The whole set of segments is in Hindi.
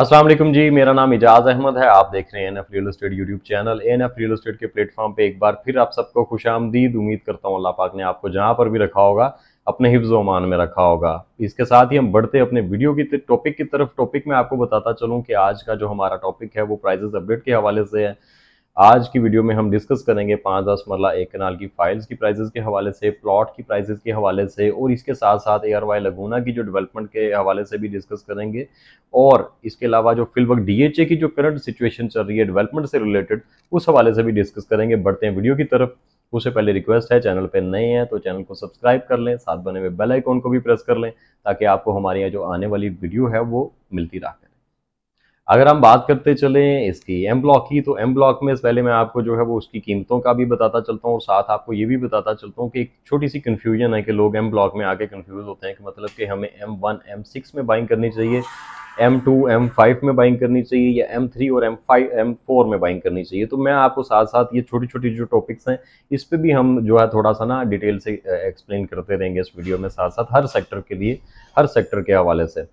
असलम जी मेरा नाम एजाज अहमद है आप देख रहे हैं N F real estate YouTube channel N F real estate के प्लेटफॉर्म पे एक बार फिर आप सबको खुश आमदीद उम्मीद करता हूँ अल्लाह पाक ने आपको जहाँ पर भी रखा होगा अपने हिफ्ज़ अमान में रखा होगा इसके साथ ही हम बढ़ते अपने वीडियो की टॉपिक की तरफ टॉपिक में आपको बताता चलूँ कि आज का जो हमारा टॉपिक है वो प्राइजेस अपडेट के हवाले से है आज की वीडियो में हम डिस्कस करेंगे पाँच दस मरला एक कनाल की फाइल्स की प्राइजेस के हवाले से प्लॉट की प्राइजेस के हवाले से और इसके साथ साथ ए आर वाई लगूना की जो डेवलपमेंट के हवाले से भी डिस्कस करेंगे और इसके अलावा जो डी एच ए की जो करंट सिचुएशन चल रही है डेवलपमेंट से रिलेटेड उस हवाले से भी डिस्कस करेंगे बढ़ते हैं वीडियो की तरफ उससे पहले रिक्वेस्ट है चैनल पर नए हैं तो चैनल को सब्सक्राइब कर लें साथ बने हुए बेल आइकॉन को भी प्रेस कर लें ताकि आपको हमारे यहाँ जो आने वाली वीडियो है वो मिलती रहा अगर हम बात करते चलें इसकी एम ब्लॉक की तो एम ब्लॉक में पहले मैं आपको जो है वो उसकी कीमतों का भी बताता चलता हूँ और साथ आपको ये भी बताता चलता हूँ कि एक छोटी सी कन्फ्यूजन है कि लोग एम ब्लॉक में आके कन्फ्यूज़ होते हैं कि मतलब कि हमें एम वन एम सिक्स में बाइंग करनी चाहिए एम टू एम फाइव में बाइंग करनी चाहिए या एम थ्री और एम फाइव एम फोर में बाइंग करनी चाहिए तो मैं आपको साथ साथ ये छोटी छोटी जो टॉपिक्स हैं इस पर भी हम जो है थोड़ा सा ना डिटेल से एक्सप्लेन करते रहेंगे इस वीडियो में साथ साथ हर सेक्टर के लिए हर सेक्टर के हवाले से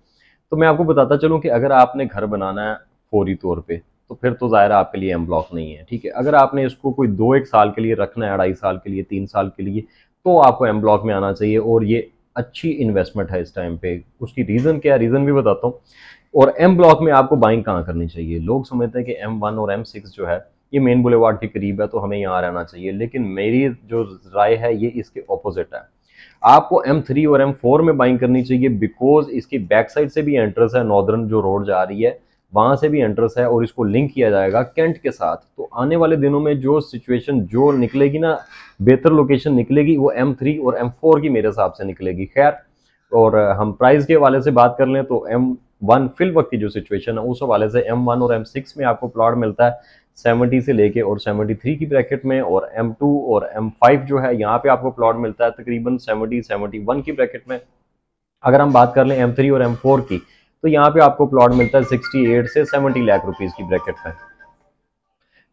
तो मैं आपको बताता चलूँ कि अगर आपने घर बनाना है फौरी तौर पर तो फिर तो ज़ाहिर आपके लिए एम ब्लॉक नहीं है ठीक है अगर आपने इसको कोई दो एक साल के लिए रखना है अढ़ाई साल के लिए तीन साल के लिए तो आपको एम ब्लॉक में आना चाहिए और ये अच्छी इन्वेस्टमेंट है इस टाइम पे उसकी रीज़न क्या है रीज़न भी बताता हूँ और एम ब्लॉक में आपको बाइंग कहाँ करनी चाहिए लोग समझते हैं कि एम वन और एम सिक्स जो है ये मेन बुलेवार्ड के करीब है तो हमें यहाँ रहना चाहिए लेकिन मेरी जो राय है ये इसके अपोजिट है आपको M3 और M4 में बाइंग करनी चाहिए बिकॉज इसकी बैक साइड से भी एंट्रेंस है नॉर्दर्न जो रोड जा रही है वहाँ से भी एंट्रेंस है और इसको लिंक किया जाएगा कैंट के साथ तो आने वाले दिनों में जो सिचुएशन जो निकलेगी ना बेहतर लोकेशन निकलेगी वो थ्री और फोर की मेरे हिसाब से निकलेगी खैर और हम प्राइस के हवाले से बात कर लें तो एम वन फिल वक्त की जो सिचुएशन है उस हवाले से M1 और M6 में आपको प्लॉट मिलता है 70 से लेके और 73 की ब्रैकेट में और M2 और M5 जो है यहाँ पे आपको प्लॉट मिलता है तकरीबन 70 71 की ब्रैकेट में अगर हम बात कर लें M3 और M4 की तो यहाँ पे आपको प्लॉट मिलता है 68 से 70 लाख रुपीज़ की ब्रैकेट में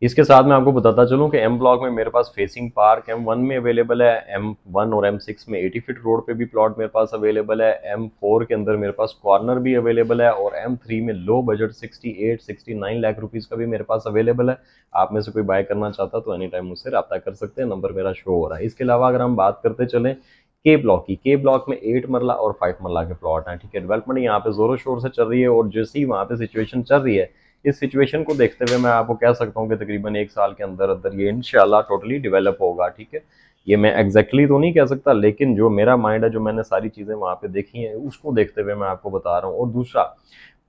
इसके साथ मैं आपको बताता चलूँ कि एम ब्लॉक में मेरे पास फेसिंग पार्क एम वन में अवेलेबल है एम वन और एम सिक्स में एटी फिट रोड पे भी प्लॉट मेरे पास अवेलेबल है एम फोर के अंदर मेरे पास कॉर्नर भी अवेलेबल है और एम थ्री में low budget sixty eight sixty nine lakh rupees का भी मेरे पास अवेलेबल है आप में से कोई बाय करना चाहता तो एनी टाइम मुझसे रब्ता कर सकते हैं नंबर मेरा शो हो रहा है इसके अलावा अगर हम बात करते चलें के ब्लॉक की के ब्लॉक में एट मरला और फाइव मरला के प्लॉट हैं ठीक है डेवलपमेंट यहाँ पे जोरों शोर से चल रही है और जैसी वहाँ पे सिचुएशन चल रही है इस सिचुएशन को देखते हुए मैं आपको कह सकता हूँ कि तकरीबन एक साल के अंदर अंदर ये इनशाला टोटली डिवेलप होगा ठीक है ये मैं एग्जैक्टली exactly तो नहीं कह सकता लेकिन जो मेरा माइंड है जो मैंने सारी चीज़ें वहाँ पे देखी हैं उसको देखते हुए मैं आपको बता रहा हूँ और दूसरा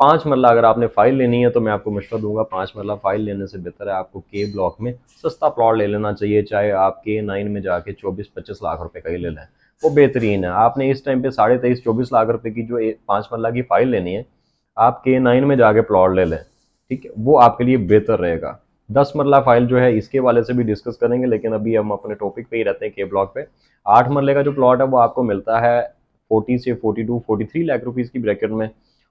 पाँच मरला अगर आपने फाइल लेनी है तो मैं आपको मशवरा दूंगा पाँच मरला फाइल लेने से बेहतर है आपको के ब्लॉक में सस्ता प्लॉट ले लेना चाहिए चाहे आप के नाइन में जाके चौबीस पच्चीस लाख रुपये का ही ले लें वो बेहतरीन है आपने इस टाइम पे साढ़े तेईस चौबीस लाख रुपये की जो पाँच मरला की फ़ाइल लेनी है आप के नाइन में जाके प्लॉट ले लें ठीक है वो आपके लिए बेहतर रहेगा दस मरला फाइल जो है इसके वाले से भी डिस्कस करेंगे लेकिन अभी हम अपने टॉपिक पे ही रहते हैं के ब्लॉक पे आठ मरले का जो प्लॉट है वो आपको मिलता है फोर्टी से forty two forty three lakh rupees की ब्रैकेट में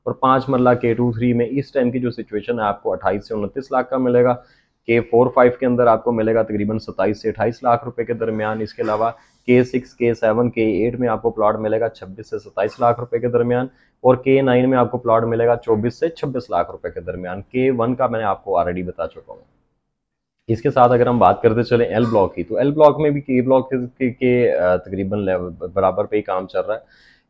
और पाँच मरला के टू थ्री में इस टाइम की जो सिचुएशन है आपको अट्ठाईस से उनतीस लाख का मिलेगा के फोर फाइव के अंदर आपको मिलेगा तकरीबन सत्ताईस से अट्ठाईस लाख रुपए के दरमियान इसके अलावा के सिक्स के सेवन के एट में आपको प्लाट मिलेगा छब्बीस से सत्ताईस लाख रुपए के दरमियान और के नाइन में आपको प्लाट मिलेगा चौबीस से छब्बीस लाख रुपए के दरमियान के वन का मैंने आपको ऑलरेडी बता चुका हूँ इसके साथ अगर हम बात करते चले एल ब्लॉक की तो एल ब्लॉक में भी के ब्लॉक के, के, के तकरीबन बराबर पे ही काम चल रहा है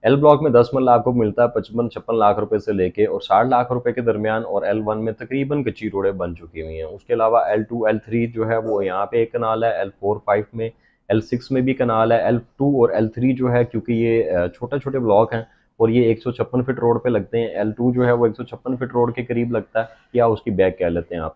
एल ब्लॉक में दस मन लाख को मिलता है पचपन छप्पन लाख रुपए से लेके और साठ लाख रुपए के दरमियान और एल वन में तकरीबन कच्ची रोडें बन चुकी हुई हैं उसके अलावा एल टू एल थ्री जो है वो यहाँ पे एक कनाल है एल फोर फाइव में एल सिक्स में भी कनाल है एल टू और एल थ्री जो है क्योंकि ये छोटे छोटे ब्लॉक हैं और ये एक सौ छप्पन फिट रोड पर लगते हैं एल टू जो है वो एक सौ छप्पन फिट रोड के करीब लगता है या उसकी बैक कह लेते हैं आप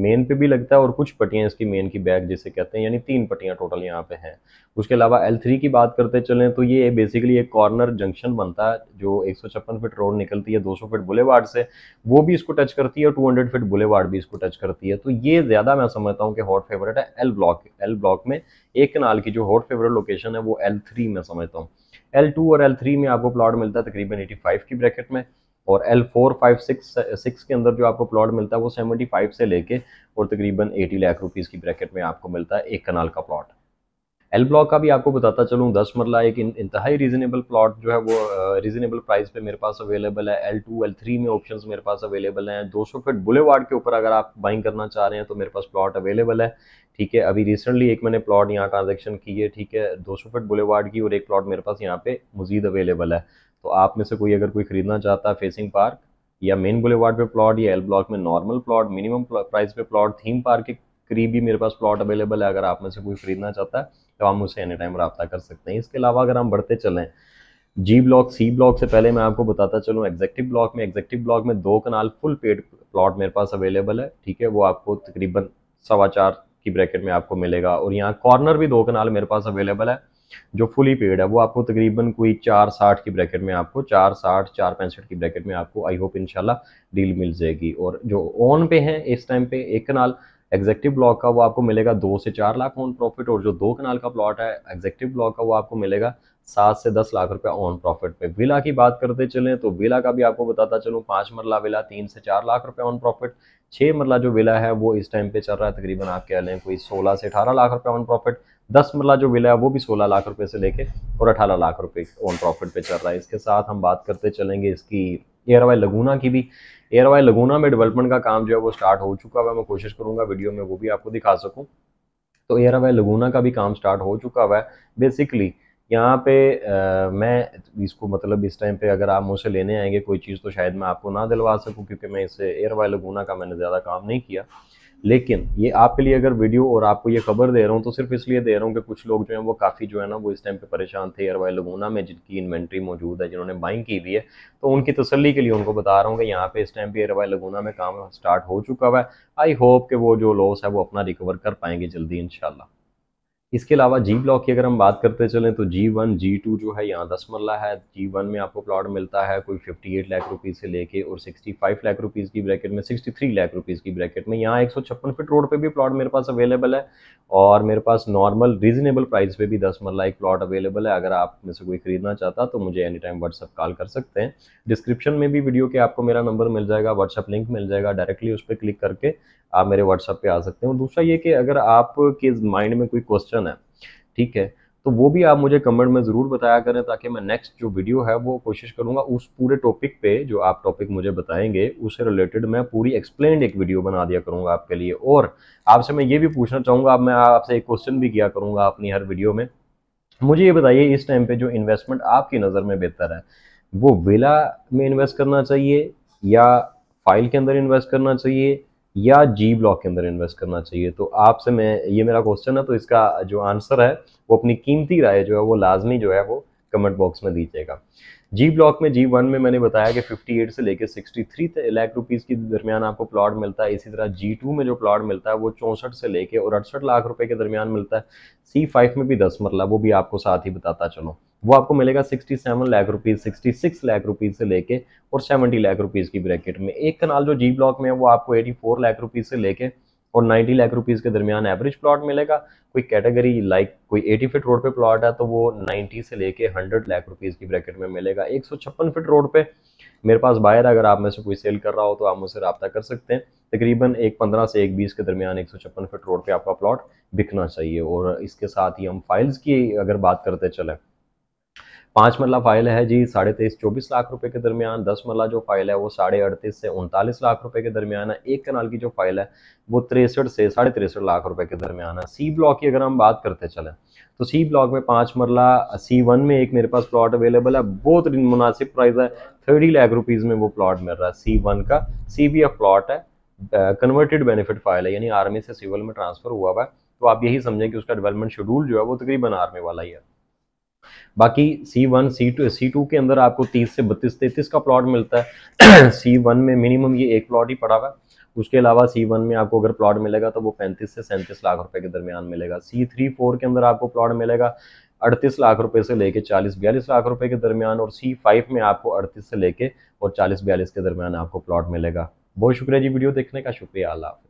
मेन पे भी लगता है और कुछ पट्टियाँ इसकी मेन की बैक जिसे कहते हैं यानी तीन पट्टियाँ टोटल यहाँ पे हैं उसके अलावा एल थ्री की बात करते चलें तो ये बेसिकली एक कॉर्नर जंक्शन बनता है जो एक फीट रोड निकलती है 200 फीट वार्ड से वो भी इसको टच करती है और 200 फीट वार्ड भी इसको टच करती है तो ये ज़्यादा मैं समझता हूँ कि हॉट फेवरेट है एल ब्लॉक एल ब्लॉक में एक कनाल की जो हॉट फेवरेट लोकेशन है वो एल थ्री में समझता हूँ एल टू और एल थ्री में आपको प्लॉट मिलता है तकरीबन एटी फाइव की ब्रैकेट में और L four five six six के अंदर जो आपको प्लॉट मिलता है वो सेवेंटी फाइव से लेके और तकरीबन एटी लाख रुपीज़ की ब्रैकेट में आपको मिलता है एक कनाल का प्लॉट एल ब्लॉक का भी आपको बताता चलूँ दस मरला एक इंतहाई रीजनेबल प्लॉट जो है वो रीजनेबल प्राइस पे मेरे पास अवेलेबल है एल टू एल थ्री में ऑप्शन मेरे पास अवेलेबल हैं दो सौ बुले वार्ड के ऊपर अगर आप बाइंग करना चाह रहे हैं तो मेरे पास प्लॉट अवेलेबल है ठीक है अभी रिसेंटली एक मैंने प्लॉट यहाँ ट्रांजेक्शन की है ठीक है दो सौ बुले वार्ड की और एक प्लॉट मेरे पास यहाँ पे मजीद अवेलेबल है तो आप में से कोई अगर कोई ख़रीदना चाहता है फेसिंग पार्क या मेन वार्ड पे प्लॉट या एल ब्लॉक में नॉर्मल प्लॉट मिनिमम प्राइस पे प्लॉट थीम पार्क के करीब भी मेरे पास प्लॉट अवेलेबल है अगर आप में से कोई ख़रीदना चाहता है तो आप मुझसे एनी टाइम रबता कर सकते हैं इसके अलावा अगर हम बढ़ते चलें जी ब्लॉक सी ब्लॉक से पहले मैं आपको बताता चलूँ एग्जेक्टिव ब्लॉक में एग्जेक्टिव ब्लॉक में दो कनाल फुल पेड प्लॉट मेरे पास अवेलेबल है ठीक है वो आपको तकरीबन सवा चार की ब्रैकेट में आपको मिलेगा और यहाँ कॉर्नर भी दो कनाल मेरे पास अवेलेबल है जो फुली पेड है वो आपको तकरीबन कोई चार साठ की ब्रैकेट में आपको चार साठ चार पैंसठ की ब्रैकेट में आपको आई होप इनशाला डील मिल जाएगी और जो ऑन पे हैं इस टाइम पे एक कनाल एग्जेक्टिव ब्लॉक का वो आपको मिलेगा दो से चार लाख ऑन प्रॉफिट और जो दो कनाल का प्लॉट है एग्जेक्टिव ब्लॉक का वो आपको मिलेगा सात से दस लाख रुपया ऑन प्रॉफिट पे विला की बात करते चलें तो विला का भी आपको बताता चलूँ पाँच मरला विला तीन से चार लाख रुपया ऑन प्रॉफिट छः मरला जो विला है वो इस टाइम पे चल रहा है तकरीबन आप कह लें कोई सोलह से अठारह लाख रुपया ऑन प्रॉफिट दस मरला जो विला है वो भी सोलह लाख रुपये से लेके और अठारह लाख रुपये ऑन प्रॉफिट पे चल रहा है इसके साथ हम बात करते चलेंगे इसकी एयरवाई लगूना की भी एयरवाई लगूना में डेवलपमेंट का काम जो है वो स्टार्ट हो चुका हुआ है मैं कोशिश करूंगा वीडियो में वो भी आपको दिखा सकूँ तो एयरवाई लगूना का भी काम स्टार्ट हो चुका हुआ है बेसिकली यहाँ पे आ, मैं इसको मतलब इस टाइम पे अगर आप मुझसे लेने आएंगे कोई चीज़ तो शायद मैं आपको ना दिलवा सकूँ क्योंकि मैं इससे एयरवाई लगूना का मैंने ज़्यादा काम नहीं किया लेकिन ये आपके लिए अगर वीडियो और आपको ये खबर दे रहा हूँ तो सिर्फ इसलिए दे रहा हूँ कि कुछ लोग जो हैं वो काफ़ी जो है ना वो इस टाइम पे परेशान थे एयरवाई लगूना में जिनकी इन्वेंट्री मौजूद है जिन्होंने बाइंग की हुई है तो उनकी तसली के लिए उनको बता रहा हूँ कि यहाँ पे इस टाइम पे एयरवाई लगूना में काम स्टार्ट हो चुका हुआ है आई होप कि वो जो लॉस है वो अपना रिकवर कर पाएंगे जल्दी इनशाला इसके अलावा जी ब्लॉक की अगर हम बात करते चलें तो जी वन जी टू जो है यहाँ दस मरला है जी वन में आपको प्लॉट मिलता है कोई फिफ्टी एट लाख रुपीज़ से लेके और सिक्सटी फाइव लाख रुपीज़ की ब्रैकेट में सिक्सटी थ्री लाख रुपीज़ की ब्रैकेट में यहाँ एक सौ छप्पन फिट रोड पे भी प्लॉट मेरे पास अवेलेबल है और मेरे पास नॉर्मल रीजनेबल प्राइस पे भी दस मरला एक प्लॉट अवेलेबल है अगर आप में से कोई खरीदना चाहता तो मुझे एनी टाइम व्हाट्सअप कॉल कर सकते हैं डिस्क्रिप्शन में भी वीडियो के आपको मेरा नंबर मिल जाएगा व्हाट्सअप लिंक मिल जाएगा डायरेक्टली उस पर क्लिक करके आप मेरे व्हाट्सअप पर आ सकते हैं और दूसरा ये कि अगर आपके माइंड में कोई क्वेश्चन ऑप्शन है ठीक है तो वो भी आप मुझे कमेंट में ज़रूर बताया करें ताकि मैं नेक्स्ट जो वीडियो है वो कोशिश करूँगा उस पूरे टॉपिक पे जो आप टॉपिक मुझे बताएंगे उससे रिलेटेड मैं पूरी एक्सप्लेन एक वीडियो बना दिया करूँगा आपके लिए और आपसे मैं ये भी पूछना चाहूँगा मैं आपसे एक क्वेश्चन भी किया करूँगा अपनी हर वीडियो में मुझे ये बताइए इस टाइम पर जो इन्वेस्टमेंट आपकी नज़र में बेहतर है वो विला में इन्वेस्ट करना चाहिए या फाइल के अंदर इन्वेस्ट करना चाहिए या जी ब्लॉक के अंदर इन्वेस्ट करना चाहिए तो आपसे मैं ये मेरा क्वेश्चन है तो इसका जो आंसर है वो अपनी कीमती राय जो है वो लाजमी जो है वो कमेंट बॉक्स में दीजिएगा जी ब्लॉक में जी वन में मैंने बताया कि 58 से लेकर 63 लाख रुपीज के दरमियान आपको प्लॉट मिलता है इसी तरह जी टू में जो प्लॉट मिलता है वो चौंसठ से लेके और अड़सठ लाख रुपए के दरमियान मिलता है सी फाइव में भी दस मरला वो भी आपको साथ ही बताता चलो वो आपको मिलेगा 67 लाख रुपीस 66 लाख रुपीस से लेके और 70 लाख रुपीस की ब्रैकेट में एक कनाल जो जी ब्लॉक में है वो आपको 84 लाख रुपीस से लेके और 90 लाख रुपीस के दरमियान एवरेज प्लॉट मिलेगा कोई कैटेगरी लाइक कोई 80 फीट रोड पे प्लॉट है तो वो 90 से लेके 100 लाख रुपीस की ब्रैकेट में मिलेगा एक फिट रोड पे मेरे पास बायर अगर आप में से कोई सेल कर रहा हो तो आप मुझसे रब्ता कर सकते हैं तकरीबन एक पंद्रह से एक बीस के दरमियान एक सौ छप्पन रोड पर आपका प्लॉट बिकना चाहिए और इसके साथ ही हम फाइल्स की अगर बात करते चले पांच मरला फाइल है जी साढ़े तेईस चौबीस लाख रुपए के दरमियान दस मरला जो फाइल है वो साढ़े अड़तीस से उनतालीस लाख रुपए के दरमियान है एक कनाल की जो फाइल है वो तिरसठ से साढ़े तिरसठ लाख रुपए के दरमियान है सी ब्लॉक की अगर हम बात करते चले तो सी ब्लॉक में पांच मरला सी वन में एक मेरे पास प्लॉट अवेलेबल है बहुत मुनासिब प्राइस है थर्टी लाख रुपीज़ में वो प्लॉट मिल रहा है सी वन का सी बी एफ प्लॉट है कन्वर्टेड बेनिफिट फाइल है यानी आर्मी से सिविल में ट्रांसफ़र हुआ हुआ है तो आप यही समझें कि उसका डेवलपमेंट शेड्यूल जो है वो तकरीबन आर्मी वाला ही है बाकी C one C two C two के अंदर आपको तीस से बत्तीस तैतीस का प्लॉट मिलता है सी वन में मिनिमम ये एक प्लॉट ही पड़ा हुआ है उसके अलावा सी वन में आपको अगर प्लॉट मिलेगा तो वो पैंतीस से सैंतीस लाख रुपए के दरमियान मिलेगा सी थ्री फोर के अंदर आपको प्लॉट मिलेगा अड़तीस लाख रुपए से लेके चालीस बयालीस लाख रुपए के दरमियान और सी फाइव में आपको अड़तीस से लेके और चालीस बयालीस के दरमियान आपको प्लॉट मिलेगा बहुत शुक्रिया जी वीडियो देखने का शुक्रिया अल्लाह